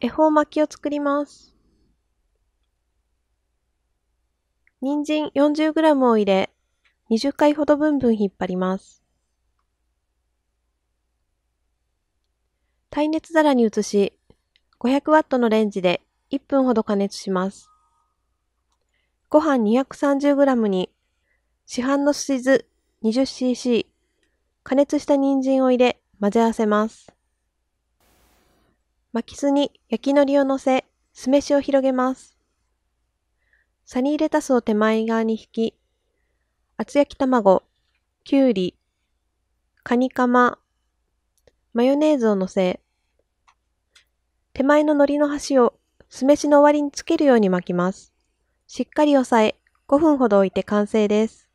恵方巻きを作ります。人参 40g を入れ、20回ほどぶんぶん引っ張ります。耐熱皿に移し、500W のレンジで1分ほど加熱します。ご飯 230g に、市販のすし酢 20cc、加熱した人参を入れ、混ぜ合わせます。巻き酢に焼き海苔を乗せ、酢飯を広げます。サニーレタスを手前側に引き、厚焼き卵、きゅうり、カニカマ、マヨネーズを乗せ、手前の海苔の端を酢飯の終わりにつけるように巻きます。しっかり押さえ、5分ほど置いて完成です。